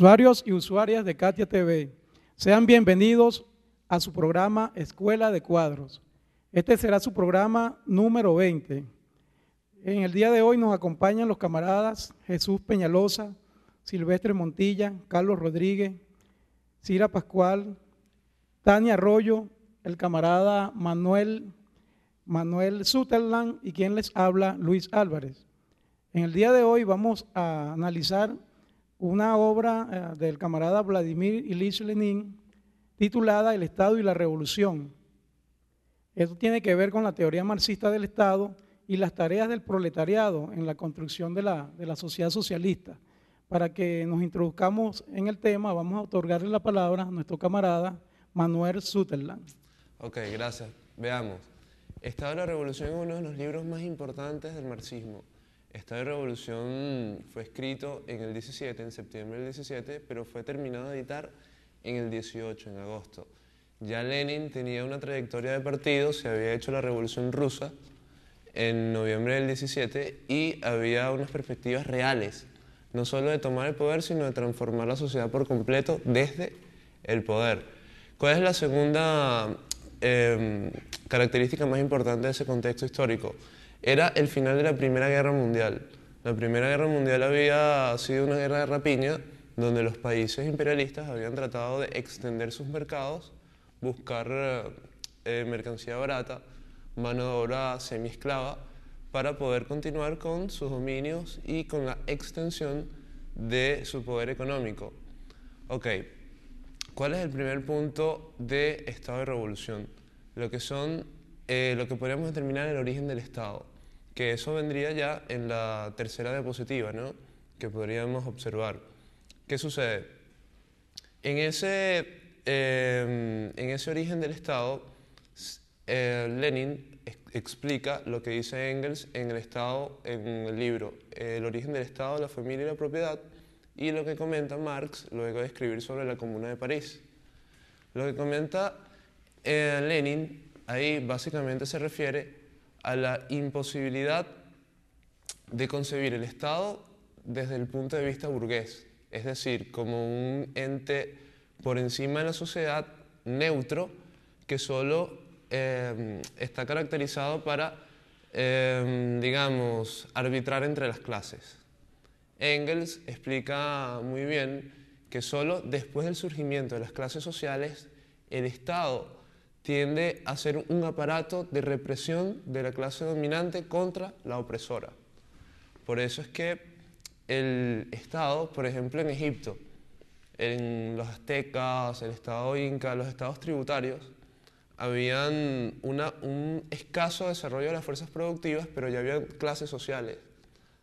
Usuarios y usuarias de Katia TV, sean bienvenidos a su programa Escuela de Cuadros. Este será su programa número 20. En el día de hoy nos acompañan los camaradas Jesús Peñalosa, Silvestre Montilla, Carlos Rodríguez, Cira Pascual, Tania Arroyo, el camarada Manuel, Manuel Sutherland y quien les habla, Luis Álvarez. En el día de hoy vamos a analizar una obra eh, del camarada Vladimir Ilich Lenin titulada El Estado y la Revolución. Esto tiene que ver con la teoría marxista del Estado y las tareas del proletariado en la construcción de la, sociedad socialista. Para que nos introduzcamos en el tema, vamos a otorgarle la palabra a nuestro camarada Manuel Sutherland. Ok, gracias. Veamos. Estado y la Revolución es uno de los libros más importantes del marxismo esta revolución fue escrito en el 17, en septiembre del 17, pero fue terminado de editar en el 18, en agosto. Ya Lenin tenía una trayectoria de partido, se había hecho la revolución rusa en noviembre del 17 y había unas perspectivas reales, no solo de tomar el poder, sino de transformar la sociedad por completo desde el poder. ¿Cuál es la segunda em, característica más importante de ese contexto histórico? Era el final de la Primera Guerra Mundial. La Primera Guerra Mundial había sido una guerra de rapiña donde los países imperialistas habían tratado de extender sus mercados, buscar eh, eh, mercancía barata, mano de obra esclava para poder continuar con sus dominios y con la extensión de su poder económico. Ok, ¿cuál es el primer punto de Estado de Revolución? Lo que son, eh, lo que podríamos determinar el origen del Estado que eso vendría ya en la tercera diapositiva, ¿no? que podríamos observar. ¿Qué sucede? En ese, em, en ese origen del Estado, eh, Lenin explica lo que dice Engels en el Estado, en el libro El origen del Estado, la familia y la propiedad, y lo que comenta Marx luego de escribir sobre la Comuna de París. Lo que comenta eh, Lenin ahí básicamente se refiere a la imposibilidad de concebir el Estado desde el punto de vista burgués, es decir, como un ente por encima de la sociedad, neutro, que solo eh, está caracterizado para, eh, digamos, arbitrar entre las clases. Engels explica muy bien que solo después del surgimiento de las clases sociales, el Estado tiende a ser un aparato de represión de la clase dominante contra la opresora. Por eso es que el Estado, por ejemplo en Egipto, en los aztecas, el Estado inca, los estados tributarios, habían un escaso desarrollo de las fuerzas productivas, pero ya había clases sociales.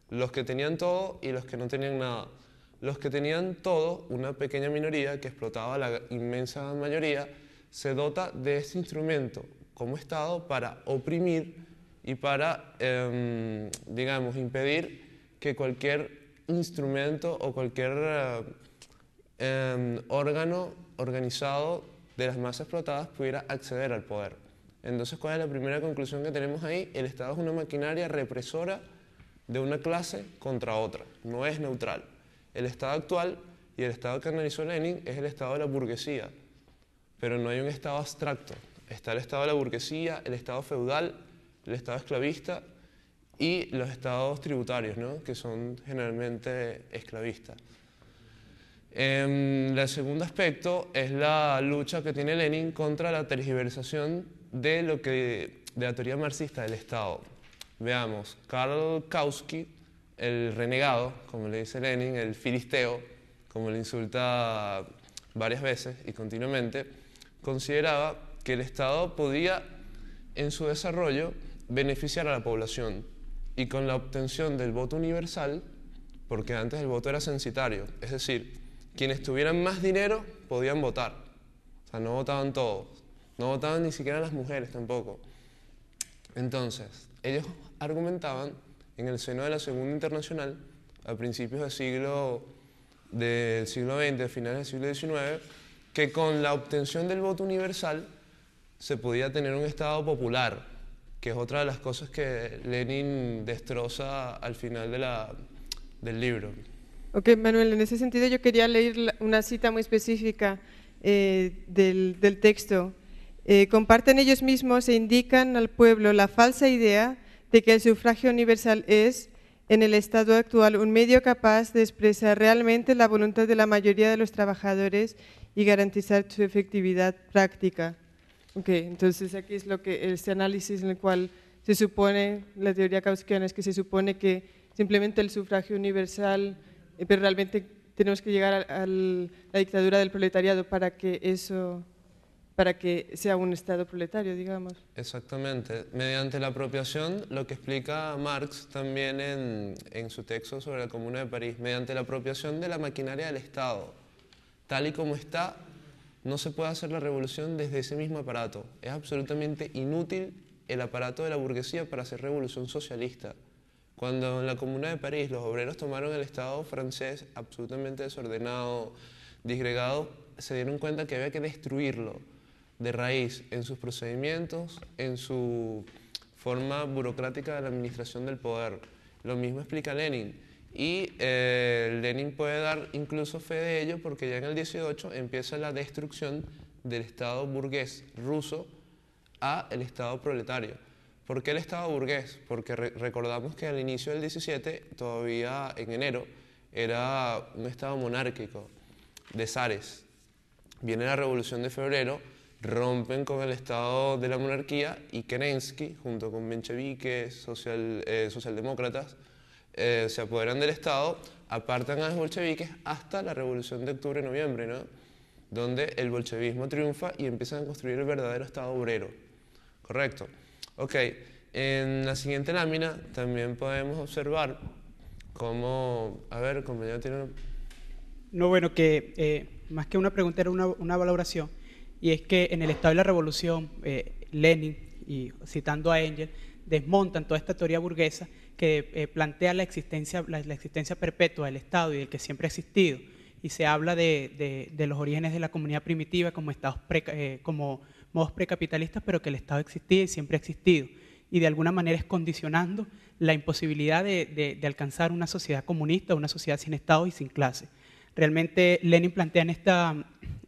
Los que tenían todo y los que no tenían nada. Los que tenían todo, una pequeña minoría que explotaba la inmensa mayoría, se dota de ese instrumento como Estado para oprimir y para, em, digamos, impedir que cualquier instrumento o cualquier em, órgano organizado de las masas explotadas pudiera acceder al poder. Entonces, ¿cuál es la primera conclusión que tenemos ahí? El Estado es una maquinaria represora de una clase contra otra, no es neutral. El Estado actual y el Estado que analizó Lenin es el Estado de la burguesía, pero no hay un Estado abstracto. Está el Estado de la burguesía, el Estado feudal, el Estado esclavista y los estados tributarios, que son generalmente esclavistas. el em, segundo aspecto es la lucha que tiene Lenin contra la tergiversación de, lo que, de la teoría marxista del Estado. Veamos, Karl Kautsky, el renegado, como le dice Lenin, el filisteo, como le insulta varias veces y continuamente, consideraba que el Estado podía, en su desarrollo, beneficiar a la población. Y con la obtención del voto universal, porque antes el voto era censitario, es decir, quienes tuvieran más dinero podían votar. O sea, no votaban todos, no votaban ni siquiera las mujeres tampoco. Entonces, ellos argumentaban en el seno de la Segunda Internacional, a principios del siglo, del siglo XX, finales del siglo XIX, que con la obtención del voto universal se podía tener un Estado popular, que es otra de las cosas que Lenin destroza al final de la, del libro. Ok, Manuel, en ese sentido yo quería leer una cita muy específica eh, del, texto. Eh, comparten ellos mismos e indican al pueblo la falsa idea de que el sufragio universal es en el estado actual un medio capaz de expresar realmente la voluntad de la mayoría de los trabajadores y garantizar su efectividad práctica. Ok, entonces aquí es lo que este análisis en el cual se supone, la teoría kauskiana es que se supone que simplemente el sufragio universal, eh, pero realmente tenemos que llegar a la dictadura del proletariado para que eso para que sea un Estado proletario, digamos. Exactamente. Mediante la apropiación, lo que explica Marx también en, en, su texto sobre la Comuna de París, mediante la apropiación de la maquinaria del Estado, tal y como está, no se puede hacer la revolución desde ese mismo aparato. Es absolutamente inútil el aparato de la burguesía para hacer revolución socialista. Cuando en la Comuna de París los obreros tomaron el Estado francés absolutamente desordenado, disgregado, se dieron cuenta que había que destruirlo de raíz en sus procedimientos, en su forma burocrática de la administración del poder. Lo mismo explica Lenin. Y eh, Lenin puede dar incluso fe de ello porque ya en el 18 empieza la destrucción del Estado burgués ruso a el Estado proletario. ¿Por qué el Estado burgués? Porque recordamos que al inicio del 17, todavía en enero, era un Estado monárquico de Sares Viene la Revolución de Febrero rompen con el Estado de la monarquía y Kerensky, junto con mencheviques, social, eh, socialdemócratas, eh, se apoderan del Estado, apartan a los bolcheviques hasta la revolución de octubre-noviembre, donde el bolchevismo triunfa y empiezan a construir el verdadero Estado obrero. Correcto. Ok, en la siguiente lámina también podemos observar cómo, a ver, compañero tiene... No, bueno, que eh, más que una pregunta era una valoración y es que en el Estado de la Revolución, eh, Lenin, y citando a Engel, desmontan toda esta teoría burguesa que eh, plantea la existencia, la, existencia perpetua del Estado y del que siempre ha existido. Y se habla de, los orígenes de la comunidad primitiva como, estados eh, como modos precapitalistas, pero que el Estado existía y siempre ha existido. Y de alguna manera es condicionando la imposibilidad de, de alcanzar una sociedad comunista, una sociedad sin Estado y sin clase. Realmente Lenin plantea en esta,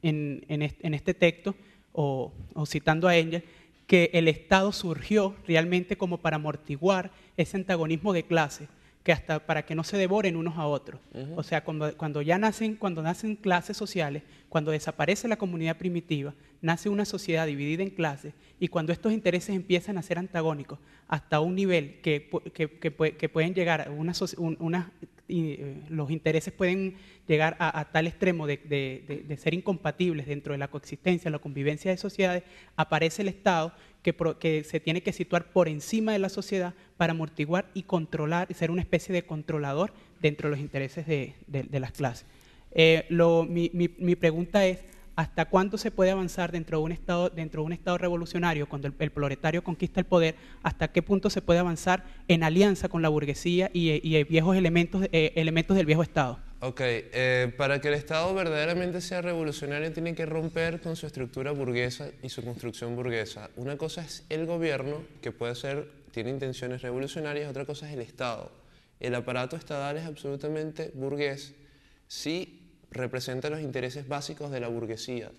en, este texto o, citando a Engels, que el Estado surgió realmente como para amortiguar ese antagonismo de clases, que hasta para que no se devoren unos a otros. O sea, cuando, cuando, ya nacen, cuando nacen clases sociales, cuando desaparece la comunidad primitiva, nace una sociedad dividida en clases, y cuando estos intereses empiezan a ser antagónicos hasta un nivel que, pueden llegar a una eh, los intereses pueden llegar a, tal extremo de, ser incompatibles dentro de la coexistencia, la convivencia de sociedades, aparece el Estado que, se tiene que situar por encima de la sociedad para amortiguar y controlar, y ser una especie de controlador dentro de los intereses de, las clases. Eh, mi pregunta es, ¿Hasta cuánto se puede avanzar dentro de un Estado, dentro de un estado revolucionario cuando el, proletario conquista el poder? ¿Hasta qué punto se puede avanzar en alianza con la burguesía y, eh, eh, viejos elementos, eh, elementos del viejo Estado? Ok, para que el Estado verdaderamente sea revolucionario tiene que romper con su estructura burguesa y su construcción burguesa. Una cosa es el gobierno, que puede ser, tiene intenciones revolucionarias, otra cosa es el Estado. El aparato estatal es absolutamente burgués Sí representa los intereses básicos de la burguesía,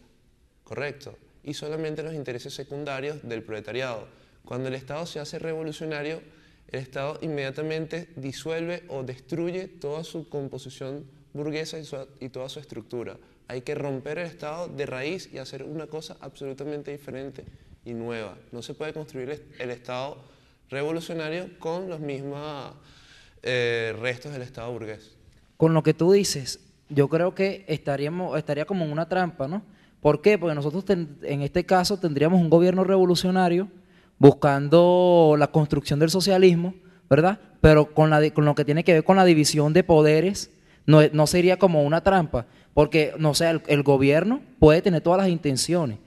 correcto, y solamente los intereses secundarios del proletariado. Cuando el Estado se hace revolucionario, el Estado inmediatamente disuelve o destruye toda su composición burguesa y, toda su estructura. Hay que romper el Estado de raíz y hacer una cosa absolutamente diferente y nueva. No se puede construir el Estado revolucionario con los mismos eh, restos del Estado burgués. Con lo que tú dices, yo creo que estaríamos, estaría como en una trampa, ¿no? ¿Por qué? Porque nosotros en este caso tendríamos un gobierno revolucionario buscando la construcción del socialismo, ¿verdad? Pero con, la, lo que tiene que ver con la división de poderes, no, no sería como una trampa, porque, no sé, el gobierno puede tener todas las intenciones,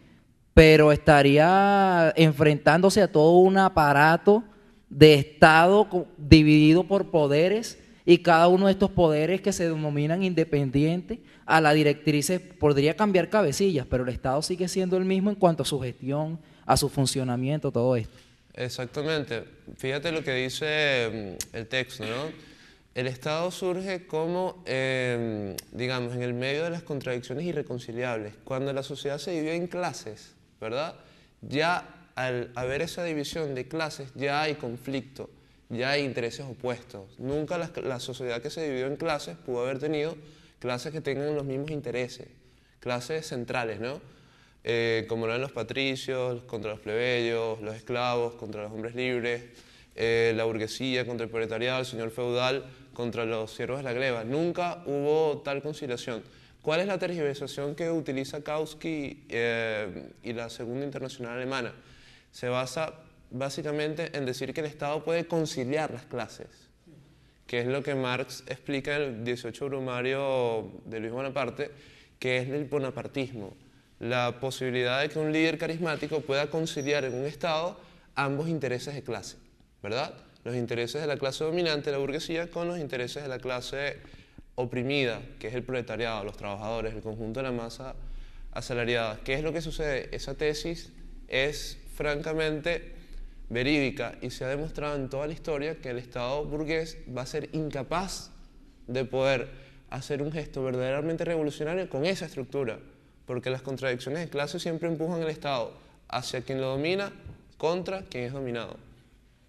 pero estaría enfrentándose a todo un aparato de Estado dividido por poderes y cada uno de estos poderes que se denominan independientes a la directriz podría cambiar cabecillas, pero el Estado sigue siendo el mismo en cuanto a su gestión, a su funcionamiento, todo esto. Exactamente. Fíjate lo que dice mm, el texto, ¿no? El Estado surge como, em, digamos, en el medio de las contradicciones irreconciliables. Cuando la sociedad se divide en clases, ¿verdad? Ya al haber esa división de clases, ya hay conflicto ya hay intereses opuestos. Nunca la, sociedad que se dividió en clases pudo haber tenido clases que tengan los mismos intereses, clases centrales, ¿no? Eh, como lo eran los patricios contra los plebeyos, los esclavos contra los hombres libres, eh, la burguesía contra el proletariado, el señor feudal contra los siervos de la gleba. Nunca hubo tal conciliación. ¿Cuál es la tergiversación que utiliza Kautsky eh, y la Segunda Internacional Alemana? Se basa básicamente en decir que el Estado puede conciliar las clases, que es lo que Marx explica en el 18 Brumario de Luis Bonaparte, que es el bonapartismo, la posibilidad de que un líder carismático pueda conciliar en un Estado ambos intereses de clase, ¿verdad? Los intereses de la clase dominante, la burguesía, con los intereses de la clase oprimida, que es el proletariado, los trabajadores, el conjunto de la masa asalariada. ¿Qué es lo que sucede? Esa tesis es francamente verídica y se ha demostrado en toda la historia que el Estado burgués va a ser incapaz de poder hacer un gesto verdaderamente revolucionario con esa estructura, porque las contradicciones de clase siempre empujan al Estado hacia quien lo domina contra quien es dominado.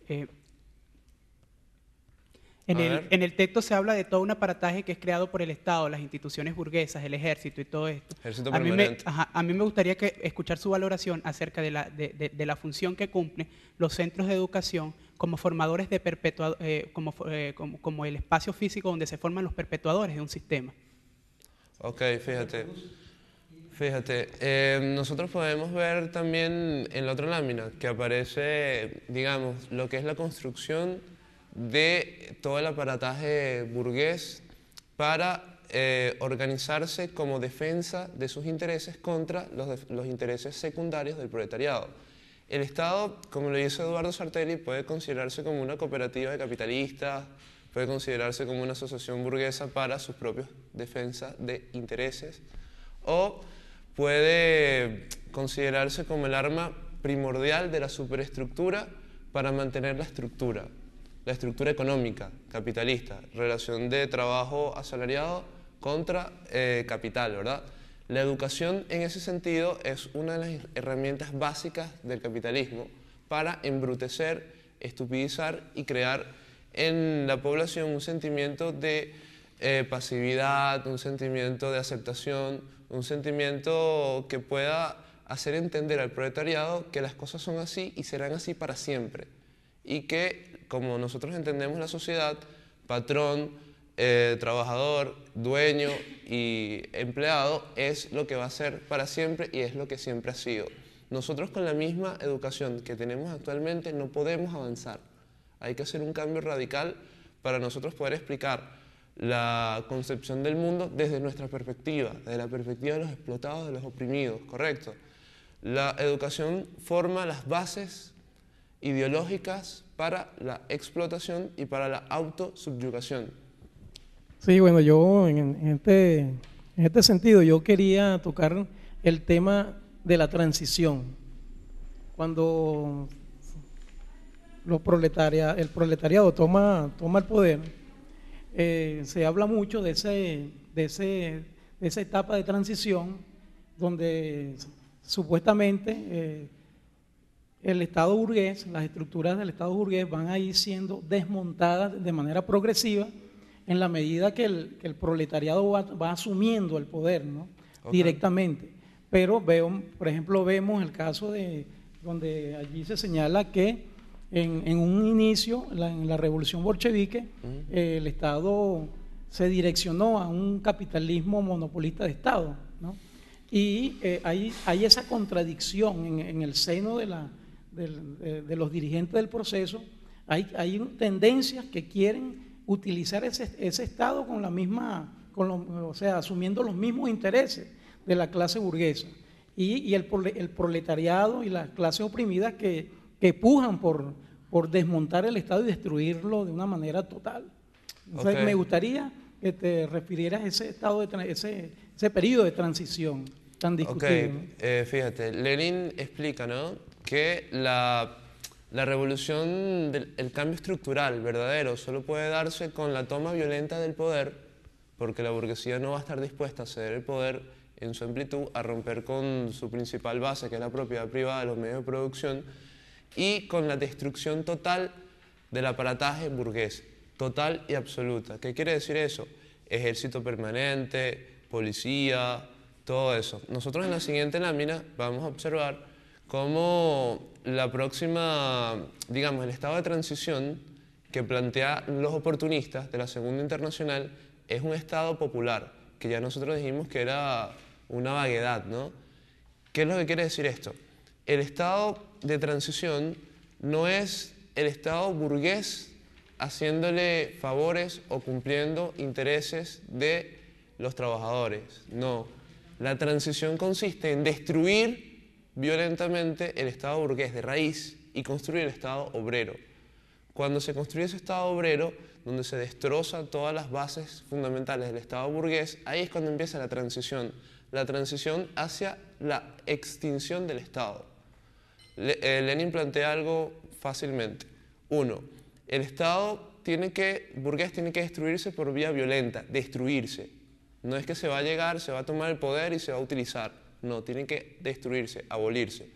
Eh, en el, texto se habla de todo un aparataje que es creado por el Estado, las instituciones burguesas, el ejército y todo esto. a, mí me, gustaría que, escuchar su valoración acerca de la, de, la función que cumplen los centros de educación como formadores de perpetua, eh, eh, como, el espacio físico donde se forman los perpetuadores de un sistema. Ok, fíjate. Fíjate, eh, nosotros podemos ver también en la otra lámina que aparece, digamos, lo que es la construcción de todo el aparataje burgués para eh, organizarse como defensa de sus intereses contra los, intereses secundarios del proletariado. El Estado, como lo dice Eduardo Sartelli, puede considerarse como una cooperativa de capitalistas, puede considerarse como una asociación burguesa para sus propios defensa de intereses, o puede considerarse como el arma primordial de la superestructura para mantener la estructura, la estructura económica capitalista, relación de trabajo asalariado contra eh, capital, ¿verdad? La educación en ese sentido es una de las herramientas básicas del capitalismo para embrutecer, estupidizar y crear en la población un sentimiento de eh, pasividad, un sentimiento de aceptación, un sentimiento que pueda hacer entender al proletariado que las cosas son así y serán así para siempre y que como nosotros entendemos la sociedad, patrón, eh, trabajador, dueño y empleado, es lo que va a ser para siempre y es lo que siempre ha sido. Nosotros con la misma educación que tenemos actualmente no podemos avanzar. Hay que hacer un cambio radical para nosotros poder explicar la concepción del mundo desde nuestra perspectiva, desde la perspectiva de los explotados, de los oprimidos, ¿correcto? La educación forma las bases ideológicas para la explotación y para la autosubyugación. Sí, bueno, yo en este, en este sentido yo quería tocar el tema de la transición. Cuando los el proletariado toma, toma el poder, eh, se habla mucho de, ese, de, ese, esa etapa de transición donde supuestamente eh, el Estado burgués, las estructuras del Estado burgués van a ir siendo desmontadas de manera progresiva en la medida que el, proletariado va, asumiendo el poder ¿no? directamente. Pero veo, por ejemplo, vemos el caso de donde allí se señala que en, un inicio, en la revolución bolchevique, eh, el Estado se direccionó a un capitalismo monopolista de Estado. ¿no? Y eh, ahí hay, esa contradicción en el seno de la, eh, de, los dirigentes del proceso, hay, hay tendencias que quieren utilizar ese, Estado con la misma, con lo, o sea, asumiendo los mismos intereses de la clase burguesa y, y el, el, proletariado y las clases oprimidas que, que pujan por, por desmontar el Estado y destruirlo de una manera total. me gustaría que te refirieras a ese estado, de ese, ese periodo de transición tan discutido. Eh, fíjate, Lenin explica, ¿no? que la, revolución, el cambio estructural verdadero, solo puede darse con la toma violenta del poder, porque la burguesía no va a estar dispuesta a ceder el poder en su amplitud, a romper con su principal base, que es la propiedad privada de los medios de producción, y con la destrucción total del aparataje burgués, total y absoluta. ¿Qué quiere decir eso? Ejército permanente, policía, todo eso. Nosotros en la siguiente lámina vamos a observar como la próxima, digamos, el estado de transición que plantea los oportunistas de la Segunda Internacional es un estado popular, que ya nosotros dijimos que era una vaguedad, ¿no? ¿Qué es lo que quiere decir esto? El estado de transición no es el estado burgués haciéndole favores o cumpliendo intereses de los trabajadores, no. La transición consiste en destruir violentamente el Estado burgués de raíz y construir el Estado obrero. Cuando se construye ese Estado obrero, donde se destrozan todas las bases fundamentales del Estado burgués, ahí es cuando empieza la transición, la transición hacia la extinción del Estado. Eh, Lenin plantea algo fácilmente. Uno, el Estado tiene que, burgués tiene que destruirse por vía violenta, destruirse. No es que se va a llegar, se va a tomar el poder y se va a utilizar no, tienen que destruirse, abolirse.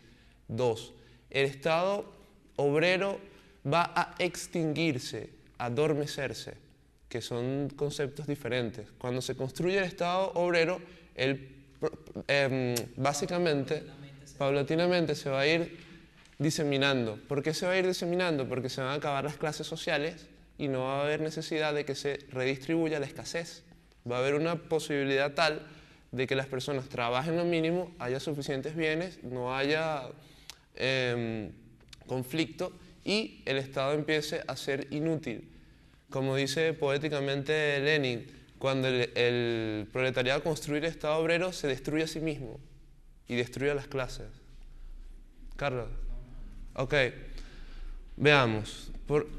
Dos, el Estado obrero va a extinguirse, adormecerse, que son conceptos diferentes. Cuando se construye el Estado obrero, él em, básicamente, paulatinamente se va a ir diseminando. ¿Por qué se va a ir diseminando? Porque se van a acabar las clases sociales y no va a haber necesidad de que se redistribuya la escasez. Va a haber una posibilidad tal de que las personas trabajen lo mínimo, haya suficientes bienes, no haya em, conflicto y el Estado empiece a ser inútil. Como dice poéticamente Lenin, cuando el, proletariado construye el Estado obrero, se destruye a sí mismo y destruye a las clases. Carlos. Ok. Veamos.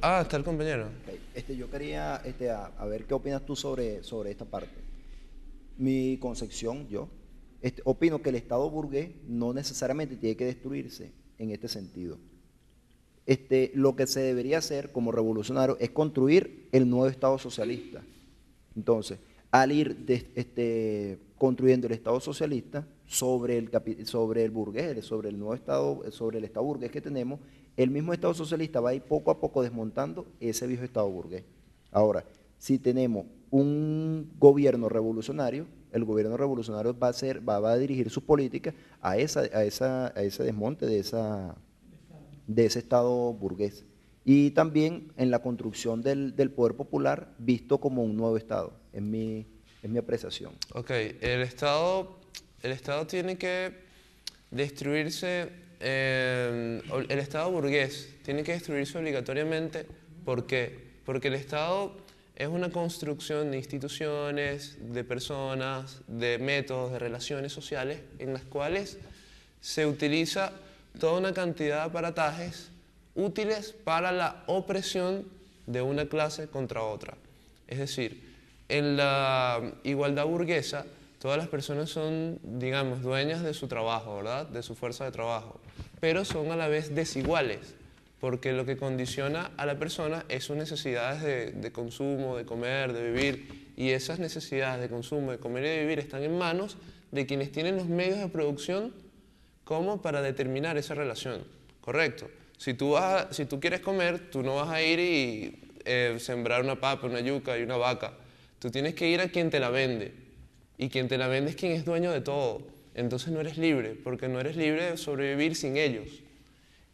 ah, está el compañero. Este, yo quería este, a, ver qué opinas tú sobre, sobre esta parte mi concepción, yo, opino que el Estado burgués no necesariamente tiene que destruirse en este sentido. Este, lo que se debería hacer como revolucionario es construir el nuevo Estado socialista. Entonces, al ir este, construyendo el Estado socialista sobre el, sobre el burgués, sobre el nuevo Estado, sobre el Estado burgués que tenemos, el mismo Estado socialista va a ir poco a poco desmontando ese viejo Estado burgués. Ahora, si tenemos un gobierno revolucionario, el gobierno revolucionario va a, ser, va, a dirigir su política a, esa, a, esa, a ese desmonte de, esa, de ese Estado burgués. Y también en la construcción del, poder popular visto como un nuevo Estado, es mi, es mi apreciación. Ok, el Estado, el estado tiene que destruirse, eh, el Estado burgués tiene que destruirse obligatoriamente, ¿por Porque el Estado es una construcción de instituciones, de personas, de métodos, de relaciones sociales en las cuales se utiliza toda una cantidad de aparatajes útiles para la opresión de una clase contra otra. Es decir, en la igualdad burguesa, todas las personas son, digamos, dueñas de su trabajo, ¿verdad? De su fuerza de trabajo, pero son a la vez desiguales porque lo que condiciona a la persona es sus necesidades de, consumo, de comer, de vivir, y esas necesidades de consumo, de comer y de vivir están en manos de quienes tienen los medios de producción como para determinar esa relación, ¿correcto? Si tú, si tú quieres comer, tú no vas a ir y eh, sembrar una papa, una yuca y una vaca, tú tienes que ir a quien te la vende, y quien te la vende es quien es dueño de todo, entonces no eres libre, porque no eres libre de sobrevivir sin ellos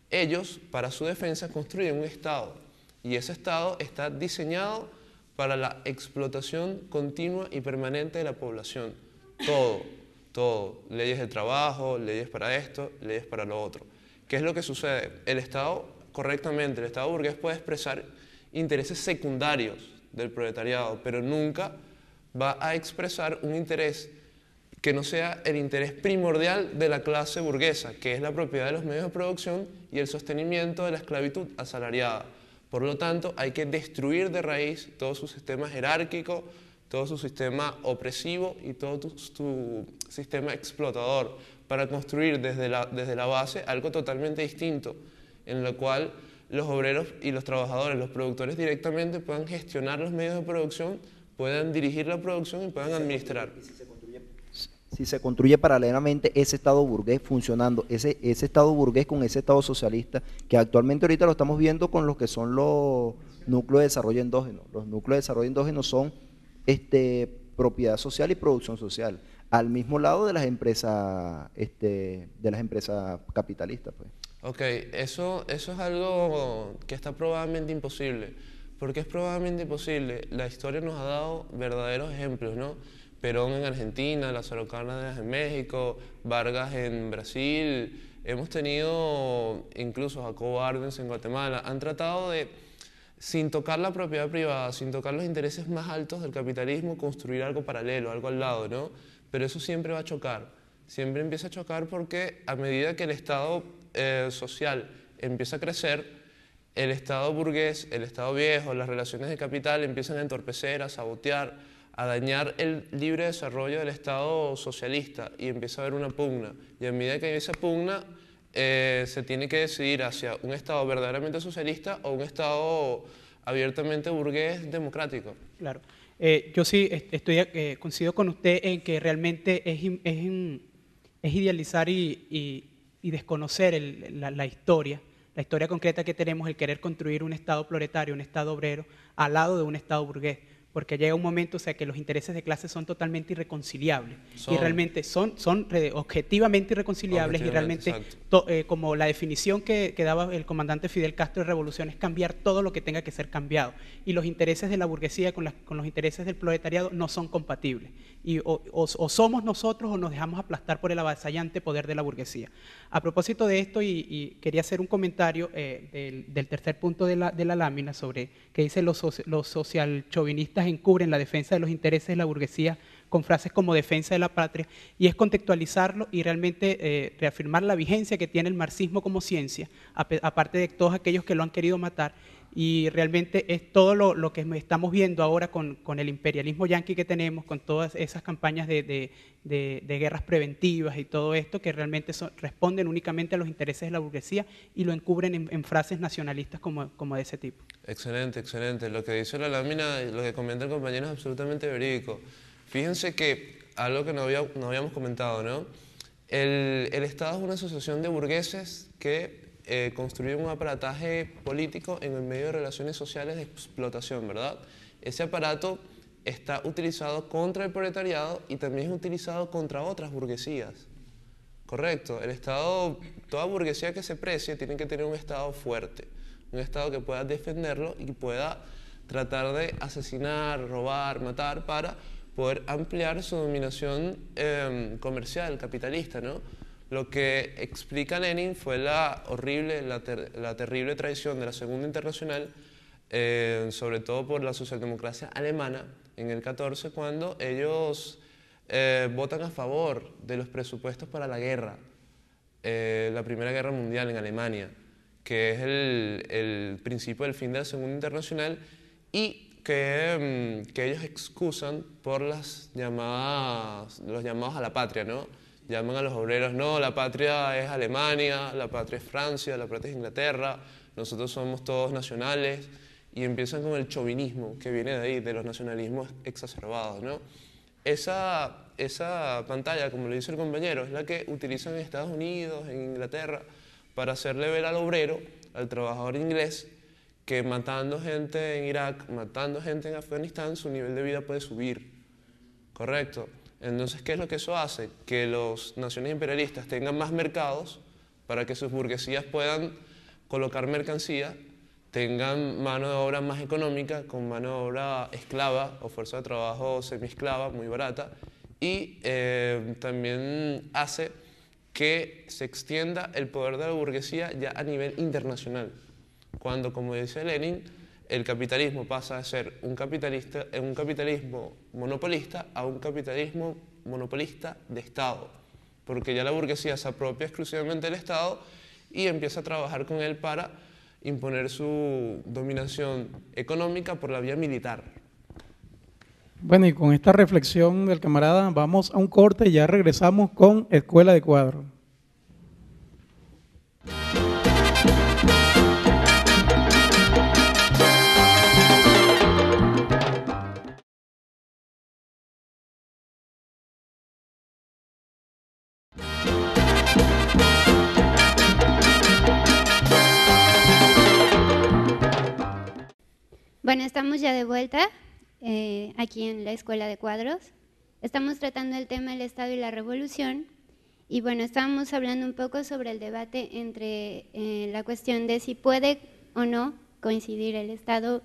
ellos, para su defensa, construyen un Estado. Y ese Estado está diseñado para la explotación continua y permanente de la población. Todo, todo. Leyes de trabajo, leyes para esto, leyes para lo otro. ¿Qué es lo que sucede? El Estado, correctamente, el Estado burgués puede expresar intereses secundarios del proletariado, pero nunca va a expresar un interés que no sea el interés primordial de la clase burguesa, que es la propiedad de los medios de producción y el sostenimiento de la esclavitud asalariada. Por lo tanto, hay que destruir de raíz todo su sistema jerárquico, todo su sistema opresivo y todo su sistema explotador para construir desde la, base algo totalmente distinto, en lo cual los obreros y los trabajadores, los productores directamente puedan gestionar los medios de producción, puedan dirigir la producción y puedan administrar si se construye paralelamente ese Estado burgués funcionando, ese, ese Estado burgués con ese Estado socialista, que actualmente ahorita lo estamos viendo con los que son los núcleos de desarrollo endógeno. Los núcleos de desarrollo endógeno son este, propiedad social y producción social, al mismo lado de las empresas, este, de las empresas capitalistas. Pues. Ok, eso, eso es algo que está probablemente imposible, porque es probablemente imposible. La historia nos ha dado verdaderos ejemplos, ¿no? Perón en Argentina, Las Cárdenas en México, Vargas en Brasil. Hemos tenido incluso Jacobo Arbenz en Guatemala. Han tratado de, sin tocar la propiedad privada, sin tocar los intereses más altos del capitalismo, construir algo paralelo, algo al lado, ¿no? Pero eso siempre va a chocar. Siempre empieza a chocar porque a medida que el Estado eh, social empieza a crecer, el Estado burgués, el Estado viejo, las relaciones de capital empiezan a entorpecer, a sabotear a dañar el libre desarrollo del Estado socialista y empieza a haber una pugna. Y a medida que hay esa pugna, eh, se tiene que decidir hacia un Estado verdaderamente socialista o un Estado abiertamente burgués democrático. Claro. Eh, yo sí estoy eh, coincido con usted en que realmente es, idealizar y, desconocer la, la, historia, la historia concreta que tenemos, el querer construir un Estado proletario, un Estado obrero, al lado de un Estado burgués porque llega un momento, o sea, que los intereses de clase son totalmente irreconciliables. y realmente son, son objetivamente irreconciliables y realmente, eh, como la definición que, daba el comandante Fidel Castro de revolución, es cambiar todo lo que tenga que ser cambiado. Y los intereses de la burguesía con, los intereses del proletariado no son compatibles. Y o, somos nosotros o nos dejamos aplastar por el avasallante poder de la burguesía. A propósito de esto, y, quería hacer un comentario eh, del, tercer punto de la, lámina sobre que dicen los, los social encubren la defensa de los intereses de la burguesía con frases como defensa de la patria, y es contextualizarlo y realmente eh, reafirmar la vigencia que tiene el marxismo como ciencia, aparte de todos aquellos que lo han querido matar. Y realmente es todo lo, que estamos viendo ahora con, el imperialismo yanqui que tenemos, con todas esas campañas de, guerras preventivas y todo esto, que realmente responden únicamente a los intereses de la burguesía y lo encubren en, frases nacionalistas como, como de ese tipo. Excelente, excelente. Lo que dice la lámina, lo que comenta el compañero es absolutamente verídico. Fíjense que algo que no, habíamos comentado, ¿no? El, Estado es una asociación de burgueses que eh, construyen un aparataje político en el medio de relaciones sociales de explotación, ¿verdad? Ese aparato está utilizado contra el proletariado y también es utilizado contra otras burguesías. Correcto, el Estado, toda burguesía que se precie tiene que tener un Estado fuerte, un Estado que pueda defenderlo y pueda tratar de asesinar, robar, matar para poder ampliar su dominación em, comercial, capitalista, ¿no? Lo que explica Lenin fue la horrible, la, terrible traición de la Segunda Internacional, em, sobre todo por la socialdemocracia alemana en el 14, cuando ellos eh, votan a favor de los presupuestos para la guerra, eh, la Primera Guerra Mundial en Alemania, que es el, principio del fin de la Segunda Internacional, y que, mm, que ellos excusan por las llamadas, los llamados a la patria, ¿no? Llaman a los obreros, no, la patria es Alemania, la patria es Francia, la patria es Inglaterra, nosotros somos todos nacionales, y empiezan con el chauvinismo que viene de ahí, de los nacionalismos exacerbados, ¿no? Esa, esa pantalla, como lo dice el compañero, es la que utilizan en Estados Unidos, en Inglaterra, para hacerle ver al obrero, al trabajador inglés, que matando gente en Irak, matando gente en Afganistán, su nivel de vida puede subir. ¿Correcto? Entonces, ¿qué es lo que eso hace? Que las naciones imperialistas tengan más mercados para que sus burguesías puedan colocar mercancía, tengan mano de obra más económica, con mano de obra esclava o fuerza de trabajo semiesclava, muy barata, y eh, también hace que se extienda el poder de la burguesía ya a nivel internacional cuando, como dice Lenin, el capitalismo pasa de ser un, capitalista, un capitalismo monopolista a un capitalismo monopolista de Estado, porque ya la burguesía se apropia exclusivamente del Estado y empieza a trabajar con él para imponer su dominación económica por la vía militar. Bueno, y con esta reflexión del camarada vamos a un corte y ya regresamos con Escuela de Cuadro. estamos ya de vuelta eh, aquí en la Escuela de Cuadros. Estamos tratando el tema del Estado y la Revolución. Y bueno, estábamos hablando un poco sobre el debate entre eh, la cuestión de si puede o no coincidir el Estado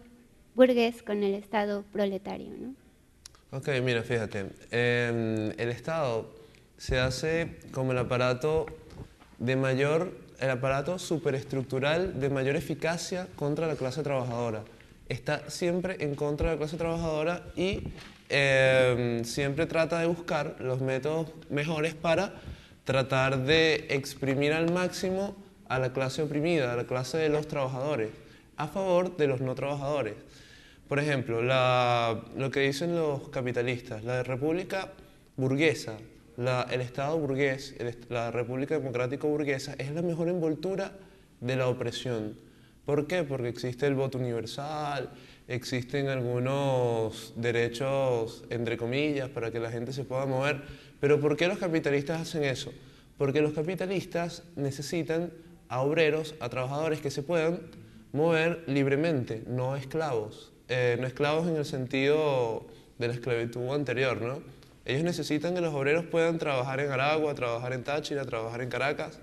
burgués con el Estado proletario. Ok, mira, fíjate, em, el Estado se hace como el aparato de mayor, el aparato superestructural de mayor eficacia contra la clase trabajadora está siempre en contra de la clase trabajadora y em, siempre trata de buscar los métodos mejores para tratar de exprimir al máximo a la clase oprimida, a la clase de los trabajadores, a favor de los no trabajadores. Por ejemplo, lo que dicen los capitalistas, la república burguesa, el Estado burgués, la república democrática burguesa, es la mejor envoltura de la opresión ¿Por qué? Porque existe el voto universal, existen algunos derechos, entre comillas, para que la gente se pueda mover. Pero ¿por qué los capitalistas hacen eso? Porque los capitalistas necesitan a obreros, a trabajadores que se puedan mover libremente, no esclavos. Eh, no esclavos en el sentido de la esclavitud anterior, ¿no? Ellos necesitan que los obreros puedan trabajar en Aragua, trabajar en Táchira, trabajar en Caracas,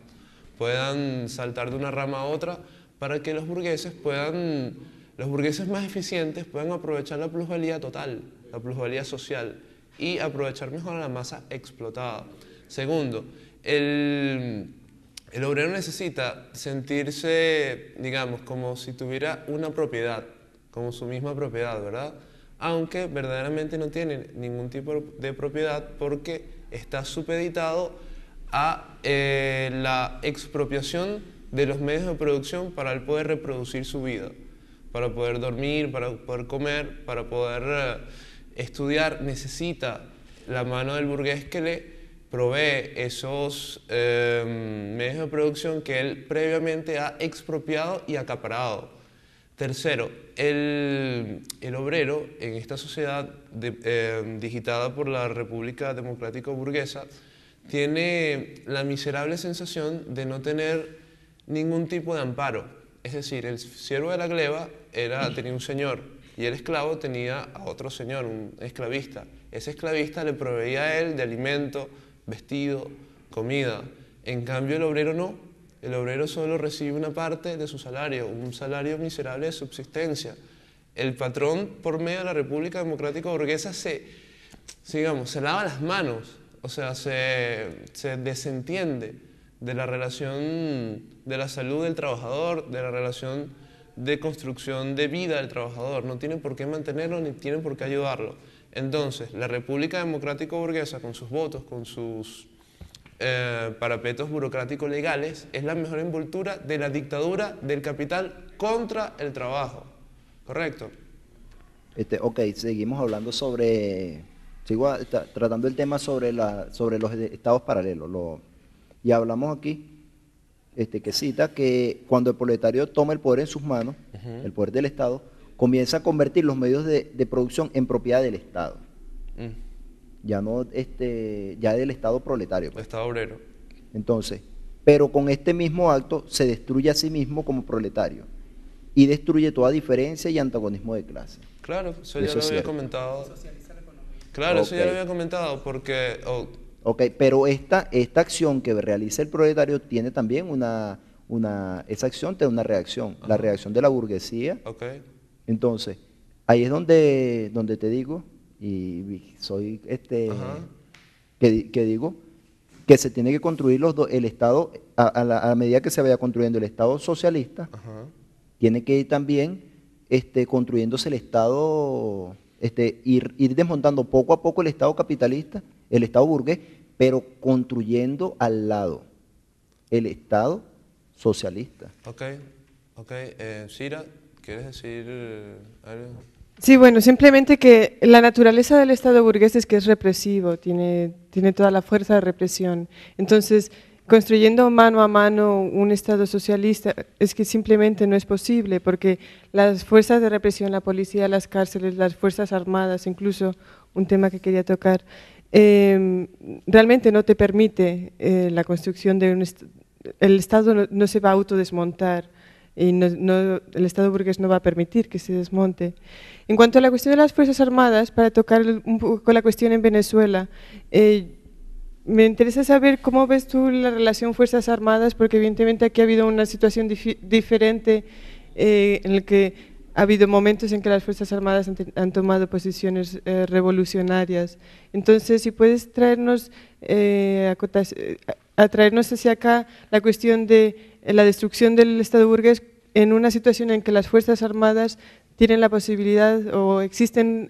puedan saltar de una rama a otra para que los burgueses puedan, los burgueses más eficientes puedan aprovechar la plusvalía total, la plusvalía social y aprovechar mejor a la masa explotada. Segundo, el, obrero necesita sentirse, digamos, como si tuviera una propiedad, como su misma propiedad, ¿verdad? Aunque verdaderamente no tiene ningún tipo de propiedad porque está supeditado a eh, la expropiación de los medios de producción para él poder reproducir su vida, para poder dormir, para poder comer, para poder eh, estudiar. Necesita la mano del burgués que le provee esos em, medios de producción que él previamente ha expropiado y acaparado. Tercero, el, obrero en esta sociedad em, digitada por la República Democrática Burguesa tiene la miserable sensación de no tener ningún tipo de amparo. Es decir, el siervo de la gleba era, tenía un señor y el esclavo tenía a otro señor, un esclavista. Ese esclavista le proveía a él de alimento, vestido, comida. En cambio, el obrero no. El obrero solo recibe una parte de su salario, un salario miserable de subsistencia. El patrón, por medio de la República Democrática Burguesa, se, digamos, se lava las manos, o sea, se, se desentiende de la relación de la salud del trabajador, de la relación de construcción de vida del trabajador. No tienen por qué mantenerlo ni tienen por qué ayudarlo. Entonces, la República democrática Burguesa, con sus votos, con sus eh, parapetos burocráticos legales, es la mejor envoltura de la dictadura del capital contra el trabajo. ¿Correcto? Este, ok, seguimos hablando sobre. Sigo tratando el tema sobre, la, sobre los estados paralelos. Lo, y hablamos aquí este, que cita que cuando el proletario toma el poder en sus manos, el poder del Estado, comienza a convertir los medios de, producción en propiedad del Estado. Mm. Ya no este, ya del Estado proletario. Pues. Estado obrero. Entonces, pero con este mismo acto se destruye a sí mismo como proletario y destruye toda diferencia y antagonismo de clase. Claro, eso ya lo había comentado. Claro, eso ya lo había comentado porque pero esta, esta acción que realiza el proletario tiene también una, una esa acción tiene una reacción, la reacción de la burguesía. Entonces, ahí es donde, donde te digo, y soy este, que, que, digo, que se tiene que construir los el Estado, a, la, medida que se vaya construyendo el Estado socialista, tiene que ir también este, construyéndose el Estado, este, ir, ir desmontando poco a poco el Estado capitalista, el Estado burgués, pero construyendo al lado el Estado socialista. Ok, ok. Eh, ¿quieres decir eh, algo? Sí, bueno, simplemente que la naturaleza del Estado burgués es que es represivo, tiene, tiene toda la fuerza de represión. Entonces, construyendo mano a mano un Estado socialista es que simplemente no es posible, porque las fuerzas de represión, la policía, las cárceles, las fuerzas armadas, incluso un tema que quería tocar, eh, realmente no te permite eh, la construcción de un... el Estado no, se va a autodesmontar y el Estado burgués no va a permitir que se desmonte. En cuanto a la cuestión de las Fuerzas Armadas, para tocar un poco la cuestión en Venezuela, eh, me interesa saber cómo ves tú la relación Fuerzas Armadas, porque evidentemente aquí ha habido una situación diferente eh, en la que ha habido momentos en que las Fuerzas Armadas han, tomado posiciones eh, revolucionarias. Entonces, si puedes traernos, eh, eh, a, traernos hacia acá la cuestión de la destrucción del Estado burgués en una situación en que las Fuerzas Armadas tienen la posibilidad o existen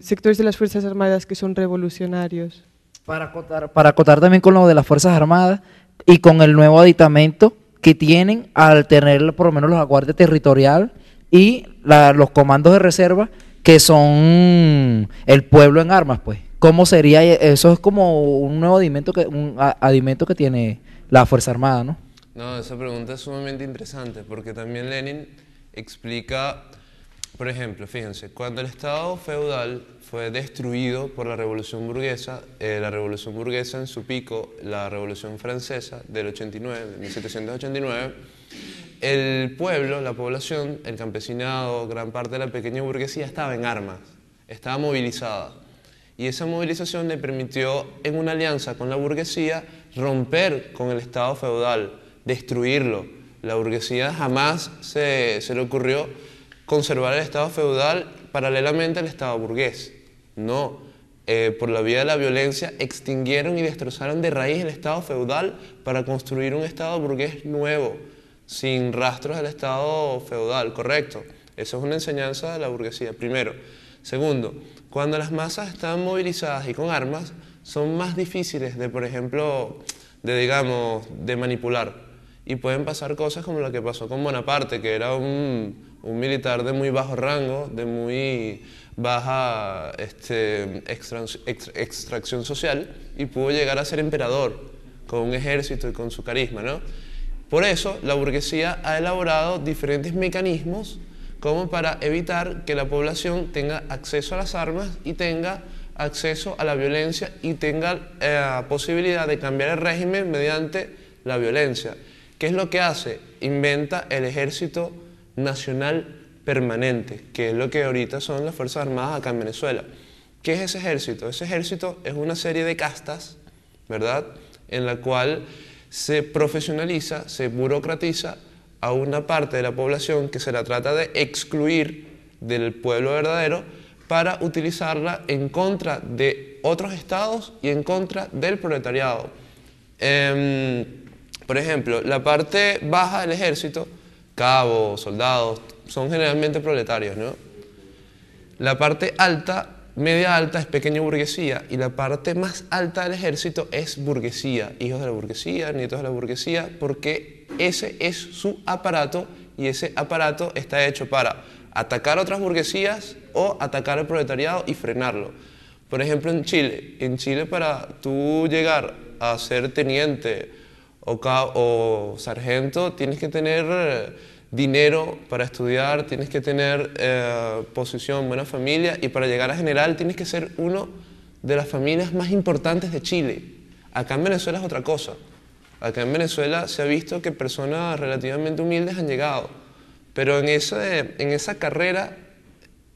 sectores de las Fuerzas Armadas que son revolucionarios. Para para acotar también con lo de las Fuerzas Armadas y con el nuevo aditamento que tienen al tener por lo menos los aguardes territorial y los comandos de reserva que son el pueblo en armas, pues. ¿Cómo sería? Eso es como un nuevo adimento que, un adimento que tiene la Fuerza Armada, ¿no? No, esa pregunta es sumamente interesante porque también Lenin explica por ejemplo, fíjense, cuando el Estado feudal fue destruido por la Revolución Burguesa, eh, la Revolución Burguesa en su pico, la Revolución Francesa del 89, 1789, el pueblo, la población, el campesinado, gran parte de la pequeña burguesía estaba en armas, estaba movilizada. Y esa movilización le permitió, en una alianza con la burguesía, romper con el Estado feudal, destruirlo. La burguesía jamás se, se le ocurrió conservar el Estado feudal paralelamente al Estado burgués. No, eh, por la vía de la violencia extinguieron y destrozaron de raíz el Estado feudal para construir un Estado burgués nuevo, sin rastros del Estado feudal, correcto. Eso es una enseñanza de la burguesía, primero. Segundo, cuando las masas están movilizadas y con armas, son más difíciles de, por ejemplo, de, digamos, de manipular. Y pueden pasar cosas como la que pasó con Bonaparte, que era un, un militar de muy bajo rango, de muy baja este, extracción social y pudo llegar a ser emperador con un ejército y con su carisma. Por eso la burguesía ha elaborado diferentes mecanismos como para evitar que la población tenga acceso a las armas y tenga acceso a la violencia y tenga la eh, posibilidad de cambiar el régimen mediante la violencia. ¿Qué es lo que hace? Inventa el ejército nacional permanente, que es lo que ahorita son las Fuerzas Armadas acá en Venezuela. ¿Qué es ese ejército? Ese ejército es una serie de castas, ¿verdad? En la cual se profesionaliza, se burocratiza a una parte de la población que se la trata de excluir del pueblo verdadero para utilizarla en contra de otros estados y en contra del proletariado. Em, por ejemplo, la parte baja del ejército cabos, soldados, son generalmente proletarios, ¿no? La parte alta, media alta es pequeña burguesía y la parte más alta del ejército es burguesía, hijos de la burguesía, nietos de la burguesía, porque ese es su aparato y ese aparato está hecho para atacar otras burguesías o atacar al proletariado y frenarlo. Por ejemplo, en Chile, en Chile para tú llegar a ser teniente o, o sargento, tienes que tener eh, dinero para estudiar, tienes que tener eh, posición, buena familia y para llegar a general tienes que ser uno de las familias más importantes de Chile. Acá en Venezuela es otra cosa. Acá en Venezuela se ha visto que personas relativamente humildes han llegado, pero en, esa carrera,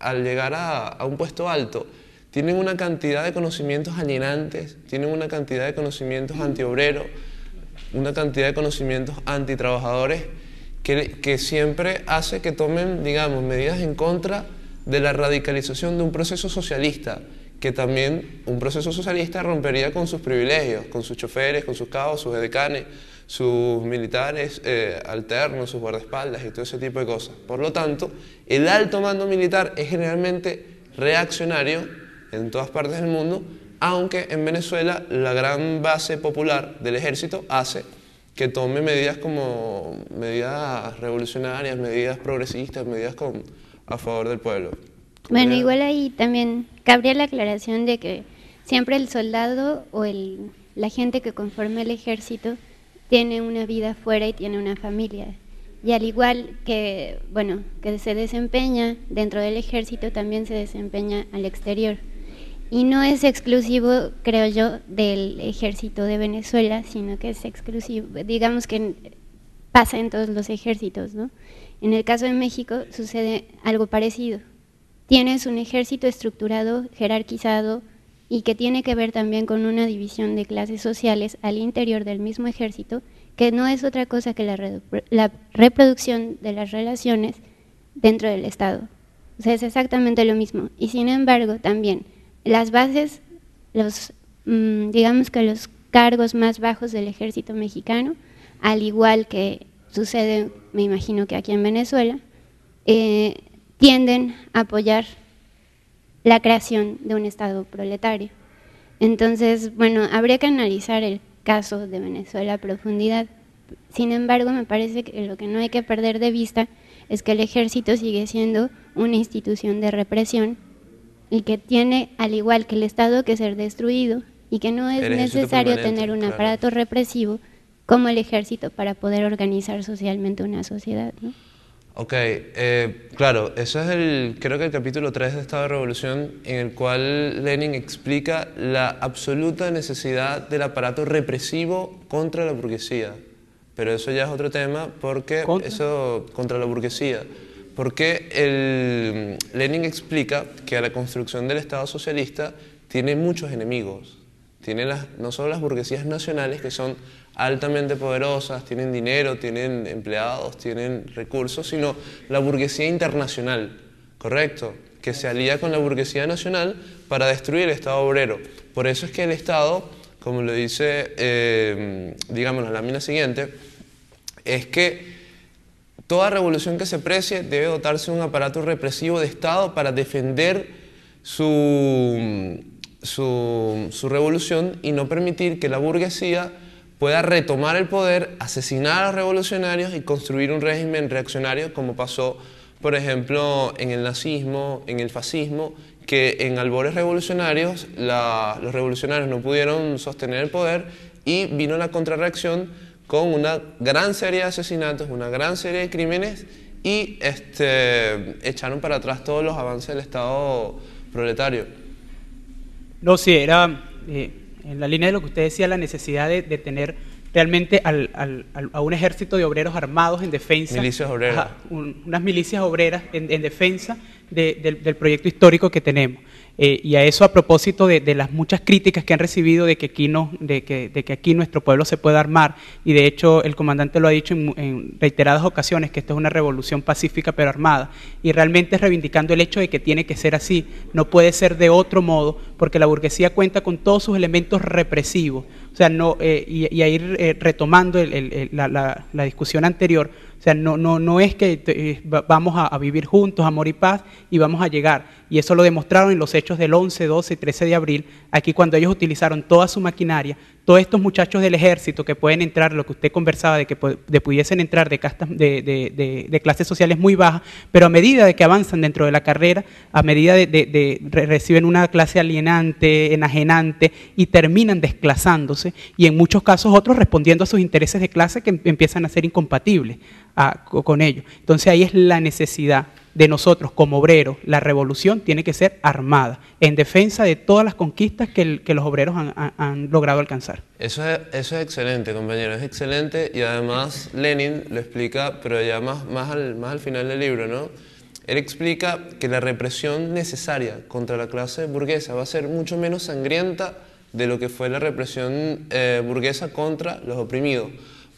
al llegar a, a un puesto alto, tienen una cantidad de conocimientos alienantes, tienen una cantidad de conocimientos antiobreros una cantidad de conocimientos antitrabajadores que, que siempre hace que tomen, digamos, medidas en contra de la radicalización de un proceso socialista, que también un proceso socialista rompería con sus privilegios, con sus choferes, con sus cabos, sus decanes, sus militares eh, alternos, sus guardaespaldas y todo ese tipo de cosas. Por lo tanto, el alto mando militar es generalmente reaccionario en todas partes del mundo, aunque en Venezuela la gran base popular del ejército hace que tome medidas como medidas revolucionarias, medidas progresistas, medidas a favor del pueblo. Bueno, igual ahí también cabría la aclaración de que siempre el soldado o la gente que conforma el ejército tiene una vida fuera y tiene una familia. Y al igual que, bueno, que se desempeña dentro del ejército, también se desempeña al exterior y no es exclusivo, creo yo, del ejército de Venezuela, sino que es exclusivo, digamos que pasa en todos los ejércitos, ¿no? En el caso de México sucede algo parecido. Tienes un ejército estructurado, jerarquizado y que tiene que ver también con una división de clases sociales al interior del mismo ejército, que no es otra cosa que la, la reproducción de las relaciones dentro del Estado. O sea, es exactamente lo mismo. Y sin embargo, también las bases, los, mm, digamos que los cargos más bajos del ejército mexicano, al igual que sucede, me imagino que aquí en Venezuela, eh, tienden a apoyar la creación de un Estado proletario. Entonces, bueno, habría que analizar el caso de Venezuela a profundidad. Sin embargo, me parece que lo que no hay que perder de vista es que el ejército sigue siendo una institución de represión y que tiene, al igual que el Estado, que ser destruido y que no es necesario tener un aparato represivo como el ejército para poder organizar socialmente una sociedad. Ok, eh, claro, eso es el, creo que el capítulo 3 de Estado de Revolución, en el cual Lenin explica la absoluta necesidad del aparato represivo contra la burguesía. Pero eso ya es otro tema porque eso contra la burguesía. Porque el, Lenin explica que la construcción del Estado socialista tiene muchos enemigos. Tiene las, no solo las burguesías nacionales, que son altamente poderosas, tienen dinero, tienen empleados, tienen recursos, sino la burguesía internacional, ¿correcto? Que se alía con la burguesía nacional para destruir el Estado obrero. Por eso es que el Estado, como lo dice, eh, digamos, la lámina siguiente, es que Toda revolución que se precie debe dotarse de un aparato represivo de Estado para defender su, revolución y no permitir que la burguesía pueda retomar el poder, asesinar a los revolucionarios y construir un régimen reaccionario como pasó, por ejemplo, en el nazismo, en el fascismo, que en albores revolucionarios los revolucionarios no pudieron sostener el poder y vino la contrarreacción con una gran serie de asesinatos, una gran serie de crímenes y este, echaron para atrás todos los avances del Estado proletario. No, sí, era eh, en la línea de lo que usted decía, la necesidad de, tener realmente a un ejército de obreros armados en defensa. Milicias obreras. unas milicias obreras en, defensa del proyecto histórico que tenemos. Eh, y a eso a propósito de, las muchas críticas que han recibido de que, aquí de, que, aquí nuestro pueblo se pueda armar, y de hecho el comandante lo ha dicho en, en, reiteradas ocasiones, que esta es una revolución pacífica pero armada, y realmente reivindicando el hecho de que tiene que ser así, no puede ser de otro modo, porque la burguesía cuenta con todos sus elementos represivos, o sea, no, eh, y, a ir eh, retomando la, discusión anterior, o sea, no, no, no es que eh, vamos a, vivir juntos, amor y paz, y vamos a llegar. Y eso lo demostraron en los hechos del 11, 12, 13 de abril, aquí cuando ellos utilizaron toda su maquinaria, todos estos muchachos del ejército que pueden entrar, lo que usted conversaba, de que pudiesen entrar de, de, clases sociales muy bajas, pero a medida de que avanzan dentro de la carrera, a medida de, reciben una clase alienante, enajenante, y terminan desclasándose, y en muchos casos otros respondiendo a sus intereses de clase que em-, empiezan a ser incompatibles ah, con ellos. Entonces ahí es la necesidad de nosotros como obreros, la revolución tiene que ser armada, en defensa de todas las conquistas que, los obreros han, logrado alcanzar. Eso es, eso es excelente, compañero, es excelente y además Lenin lo explica, pero ya más, más, al, más al final del libro, ¿no? Él explica que la represión necesaria contra la clase burguesa va a ser mucho menos sangrienta de lo que fue la represión eh, burguesa contra los oprimidos,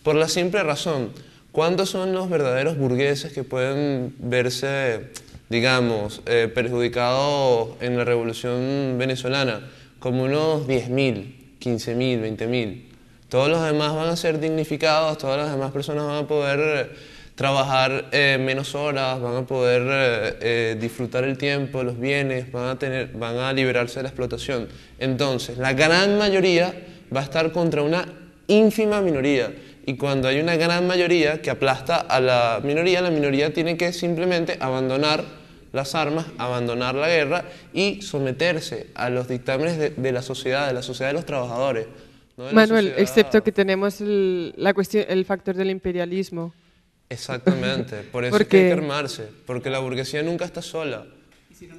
por la simple razón ¿Cuántos son los verdaderos burgueses que pueden verse, digamos, eh, perjudicados en la revolución venezolana? Como unos 10.000, 15.000, 20.000. Todos los demás van a ser dignificados, todas las demás personas van a poder eh, trabajar eh, menos horas, van a poder disfrutar el tiempo, los bienes, van a, tener, van a liberarse de la explotación. Entonces, la gran mayoría va a estar contra una ínfima minoría y cuando hay una gran mayoría que aplasta a la minoría, la minoría tiene que simplemente abandonar las armas, abandonar la guerra y someterse a los dictámenes de, la sociedad, de la sociedad de los trabajadores. Manuel, excepto que tenemos el, la cuestión, el factor del imperialismo. Exactamente, por eso hay que armarse, porque la burguesía nunca está sola. ¿Y si no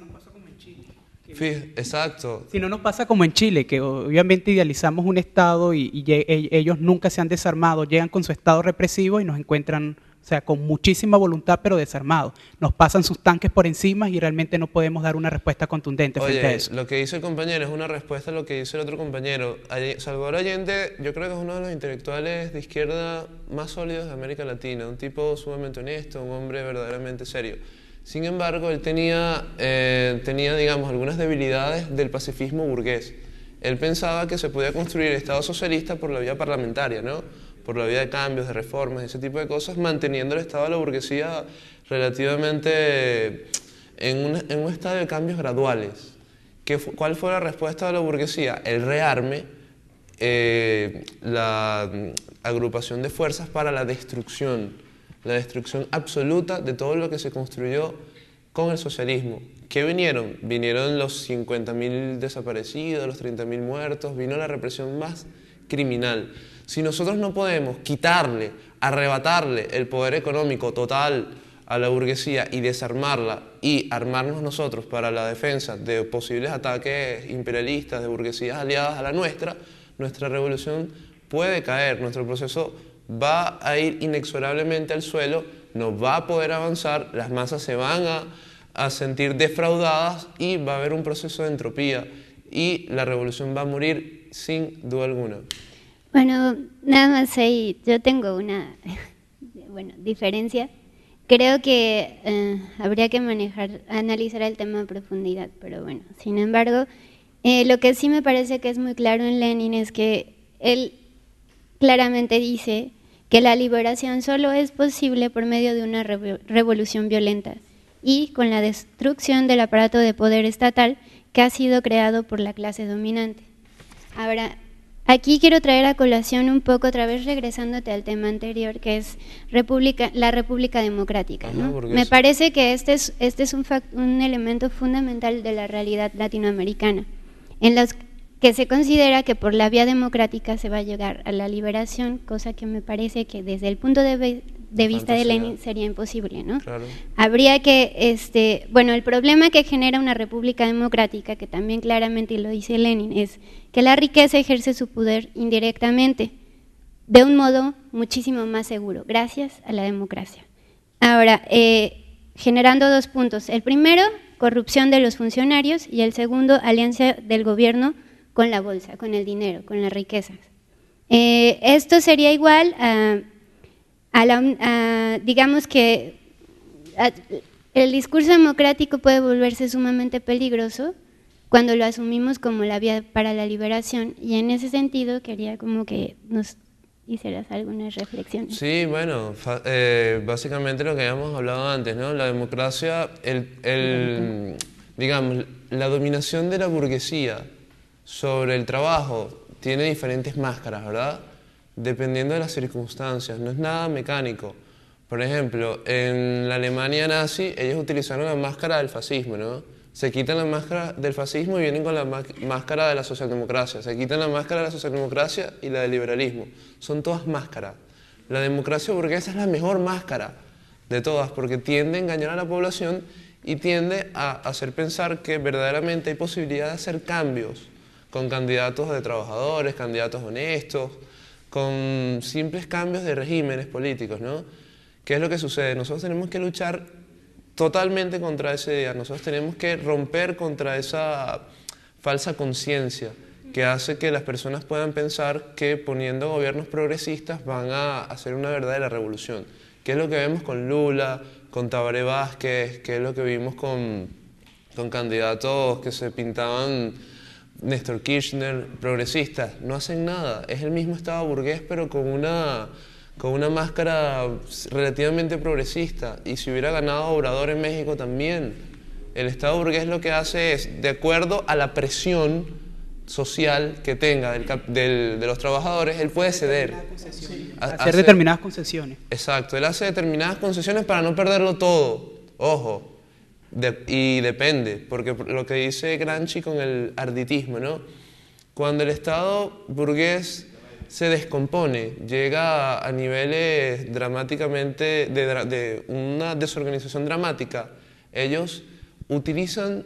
Exacto. Si no nos pasa como en Chile, que obviamente idealizamos un Estado y, e, ellos nunca se han desarmado, llegan con su Estado represivo y nos encuentran, o sea, con muchísima voluntad, pero desarmados. Nos pasan sus tanques por encima y realmente no podemos dar una respuesta contundente frente a eso. Lo que dice el compañero es una respuesta a lo que dice el otro compañero. Salvador Allende, yo creo que es uno de los intelectuales de izquierda más sólidos de América Latina, un tipo sumamente honesto, un hombre verdaderamente serio. Sin embargo, él eh, tenía, digamos, algunas debilidades del pacifismo burgués. Él pensaba que se podía construir el Estado socialista por la vía parlamentaria, ¿no? por la vía de cambios, de reformas, ese tipo de cosas, manteniendo el Estado de la burguesía relativamente en un, estado de cambios graduales. ¿Cuál fue la respuesta de la burguesía? El rearme, eh, la agrupación de fuerzas para la destrucción la destrucción absoluta de todo lo que se construyó con el socialismo. ¿Qué vinieron? Vinieron los 50.000 desaparecidos, los 30.000 muertos, vino la represión más criminal. Si nosotros no podemos quitarle, arrebatarle el poder económico total a la burguesía y desarmarla y armarnos nosotros para la defensa de posibles ataques imperialistas de burguesías aliadas a la nuestra, nuestra revolución puede caer, nuestro proceso va a ir inexorablemente al suelo, no va a poder avanzar, las masas se van a, sentir defraudadas y va a haber un proceso de entropía y la revolución va a morir sin duda alguna. Bueno, nada más ahí yo tengo una bueno, diferencia. Creo que eh, habría que manejar, analizar el tema a profundidad, pero bueno, sin embargo, eh, lo que sí me parece que es muy claro en Lenin es que él claramente dice que la liberación solo es posible por medio de una revolución violenta y con la destrucción del aparato de poder estatal que ha sido creado por la clase dominante. Ahora, aquí quiero traer a colación un poco, otra vez regresándote al tema anterior, que es la República Democrática. Me parece que este es, este un, un elemento fundamental de la realidad latinoamericana. En las, que se considera que por la vía democrática se va a llegar a la liberación, cosa que me parece que desde el punto de, vista de Lenin sería imposible, ¿no? Habría que, este, bueno, el problema que genera una república democrática, que también claramente lo dice Lenin, es que la riqueza ejerce su poder indirectamente, de un modo muchísimo más seguro, gracias a la democracia. Ahora, eh, generando dos puntos. El primero, corrupción de los funcionarios, y el segundo, alianza del gobierno con la bolsa, con el dinero, con las riquezas. Eh, esto sería igual a, digamos que el discurso democrático puede volverse sumamente peligroso cuando lo asumimos como la vía para la liberación y en ese sentido quería como que nos hicieras algunas reflexiones. Sí, bueno, eh, básicamente lo que habíamos hablado antes, ¿no? La democracia, el digamos, la dominación de la burguesía sobre el trabajo tiene diferentes máscaras, ¿verdad? Dependiendo de las circunstancias, no es nada mecánico. Por ejemplo, en la Alemania nazi ellos utilizaron la máscara del fascismo, ¿no? Se quitan la máscara del fascismo y vienen con la máscara de la socialdemocracia. Se quitan la máscara de la socialdemocracia y la del liberalismo. Son todas máscaras. La democracia burguesa es la mejor máscara de todas porque tiende a engañar a la población y tiende a hacer pensar que verdaderamente hay posibilidad de hacer cambios con candidatos de trabajadores, candidatos honestos, con simples cambios de regímenes políticos, ¿no? ¿Qué es lo que sucede? Nosotros tenemos que luchar totalmente contra ese día, nosotros tenemos que romper contra esa falsa conciencia que hace que las personas puedan pensar que poniendo gobiernos progresistas van a hacer una verdadera revolución. ¿Qué es lo que vemos con Lula, con Tabaré Vázquez? ¿Qué es lo que vimos con, con candidatos que se pintaban Néstor Kirchner, progresista, no hacen nada. Es el mismo Estado burgués, pero con una, con una máscara relativamente progresista. Y si hubiera ganado Obrador en México también. El Estado burgués lo que hace es, de acuerdo a la presión social que tenga de los trabajadores, él puede ceder. Hacer determinadas concesiones. Exacto, él hace determinadas concesiones para no perderlo todo. Ojo, y depende, porque lo que dice Gramsci con el arditismo, ¿no? Cuando el Estado burgués se descompone, llega a, niveles dramáticamente de, de, una desorganización dramática, ellos utilizan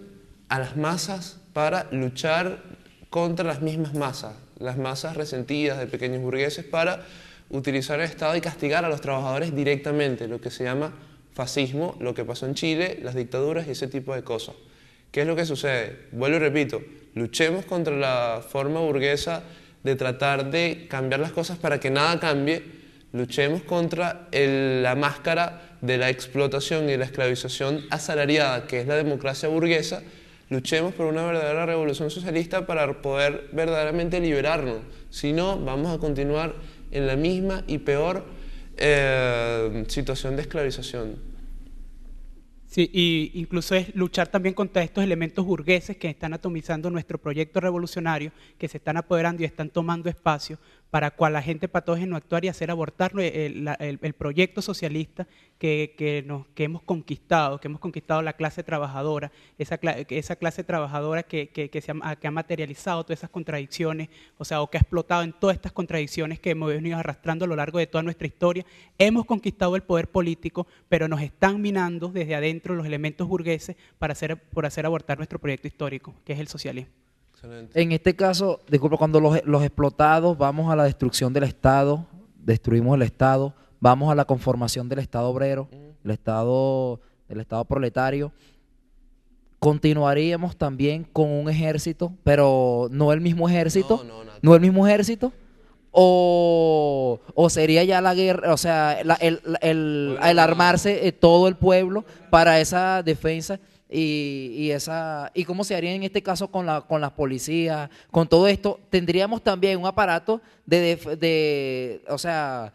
a las masas para luchar contra las mismas masas, las masas resentidas de pequeños burgueses para utilizar el Estado y castigar a los trabajadores directamente, lo que se llama fascismo, lo que pasó en Chile, las dictaduras y ese tipo de cosas. ¿Qué es lo que sucede? Vuelvo y repito, luchemos contra la forma burguesa de tratar de cambiar las cosas para que nada cambie, luchemos contra la máscara de la explotación y la esclavización asalariada, que es la democracia burguesa, luchemos por una verdadera revolución socialista para poder verdaderamente liberarnos. Si no, vamos a continuar en la misma y peor eh, situación de esclavización. Sí, y incluso es luchar también contra estos elementos burgueses que están atomizando nuestro proyecto revolucionario, que se están apoderando y están tomando espacio para cual la gente patógeno actuar y hacer abortar eh, el proyecto socialista que, que, nos, que hemos conquistado, que hemos conquistado la clase trabajadora, esa, esa clase trabajadora que, que, que ha, materializado todas esas contradicciones, o sea, o que ha explotado en todas estas contradicciones que hemos venido arrastrando a lo largo de toda nuestra historia. Hemos conquistado el poder político, pero nos están minando desde adentro los elementos burgueses para hacer, por hacer abortar nuestro proyecto histórico, que es el socialismo. Excelente. En este caso, disculpa, cuando los, los explotados vamos a la destrucción del Estado, destruimos el Estado, vamos a la conformación del Estado obrero, mm. el Estado, Estado proletario. Continuaríamos también con un ejército, pero no el mismo ejército, no, el mismo ejército, o, sería ya la guerra, o sea, el, armarse eh, todo el pueblo para esa defensa y, y, esa y cómo se haría en este caso con la con las policías, con todo esto, tendríamos también un aparato de, de, de o sea,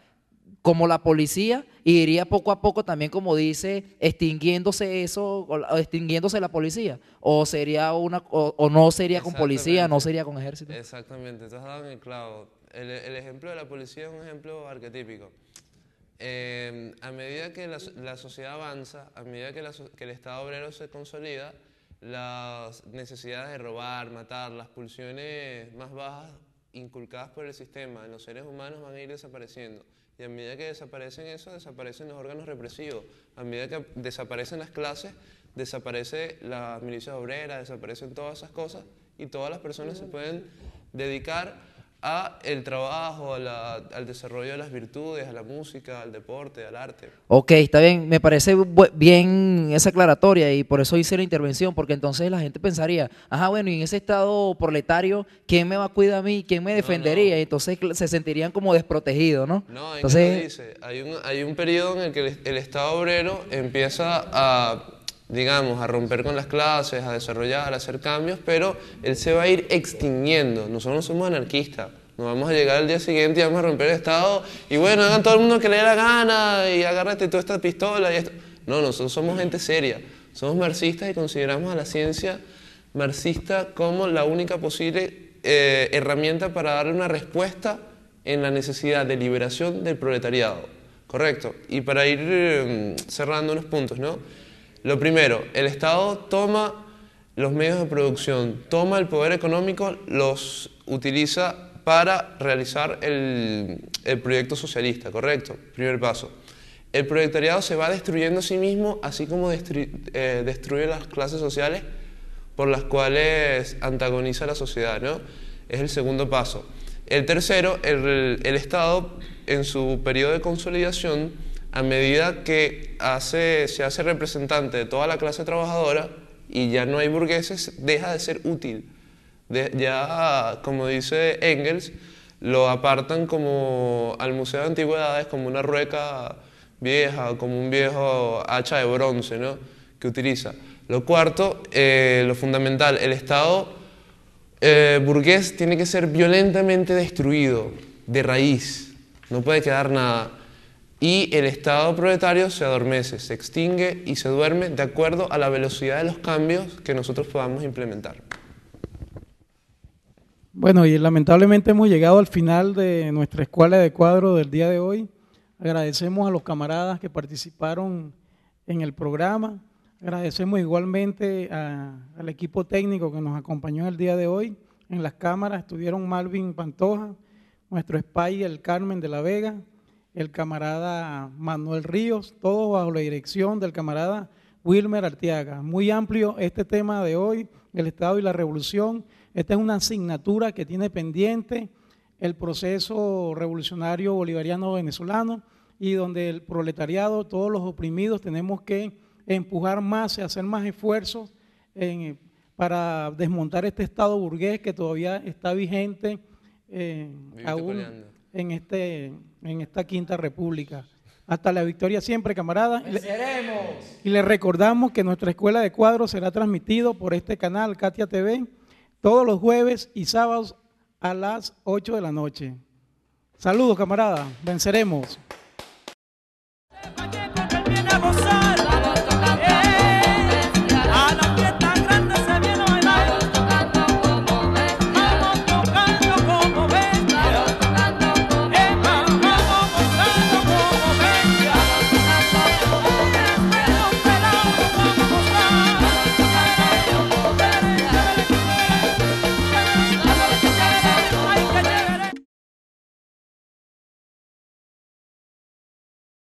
como la policía y iría poco a poco también, como dice, extinguiéndose eso, o extinguiéndose la policía. O sería una, o, no sería con policía, no sería con ejército. Exactamente, te has dado en el clavo. El, ejemplo de la policía es un ejemplo arquetípico. Eh, a medida que la, sociedad avanza, a medida que el Estado obrero se consolida, las necesidades de robar, matar, las pulsiones más bajas inculcadas por el sistema en los seres humanos van a ir desapareciendo. Y a medida que desaparecen eso, desaparecen los órganos represivos. A medida que desaparecen las clases, desaparece las milicias obreras, desaparecen todas esas cosas y todas las personas se pueden dedicar a el trabajo, al desarrollo de las virtudes, a la música, al deporte, al arte. Ok, está bien, me parece bien esa aclaratoria y por eso hice la intervención, porque entonces la gente pensaría, ajá, bueno, y en ese estado proletario, ¿quién me va a cuidar a mí? ¿Quién me defendería? entonces se sentirían como desprotegidos, ¿no? No, entonces, dice? Hay un, hay un periodo en el que el Estado obrero empieza a digamos, a romper con las clases, a desarrollar, a hacer cambios, pero él se va a ir extinguiendo. Nosotros no somos anarquistas. Nos vamos a llegar al día siguiente y vamos a romper el Estado. Y bueno, hagan todo el mundo que le dé la gana y agárrate toda esta pistola y esto. No, nosotros somos gente seria. Somos marxistas y consideramos a la ciencia marxista como la única posible eh, herramienta para darle una respuesta en la necesidad de liberación del proletariado. Correcto. Y para ir eh, cerrando unos puntos, ¿no? Lo primero, el Estado toma los medios de producción, toma el poder económico, los utiliza para realizar el, proyecto socialista, ¿correcto? Primer paso. El proletariado se va destruyendo a sí mismo, así como eh, destruye, las clases sociales por las cuales antagoniza la sociedad, ¿no? Es el segundo paso. El tercero, el, el Estado, en su periodo de consolidación, a medida que se hace representante de toda la clase trabajadora y ya no hay burgueses, deja de ser útil. ya, como dice Engels, lo apartan como al Museo de Antigüedades, como una rueca vieja, como un viejo hacha de bronce que utiliza. Lo cuarto, eh, lo fundamental, el Estado eh, burgués tiene que ser violentamente destruido, de raíz, no puede quedar nada y el Estado proletario se adormece, se extingue y se duerme de acuerdo a la velocidad de los cambios que nosotros podamos implementar. Bueno, y lamentablemente hemos llegado al final de nuestra escuela de cuadro del día de hoy. Agradecemos a los camaradas que participaron en el programa. Agradecemos igualmente al equipo técnico que nos acompañó el día de hoy. En las cámaras estuvieron Malvin Pantoja, nuestro spy, el Carmen de la Vega, el camarada Manuel Ríos, todo bajo la dirección del camarada Wilmer Arteaga. Muy amplio este tema de hoy, el Estado y la Revolución. Esta es una asignatura que tiene pendiente el proceso revolucionario bolivariano venezolano y donde el proletariado, todos los oprimidos, tenemos que empujar más y hacer más esfuerzos para desmontar este Estado burgués que todavía está vigente eh, en, este, en esta Quinta República. Hasta la victoria siempre, camarada. Y les recordamos que nuestra escuela de cuadros será transmitido por este canal, Katia TV, todos los jueves y sábados a las 8 de la noche. Saludos, camarada. Venceremos.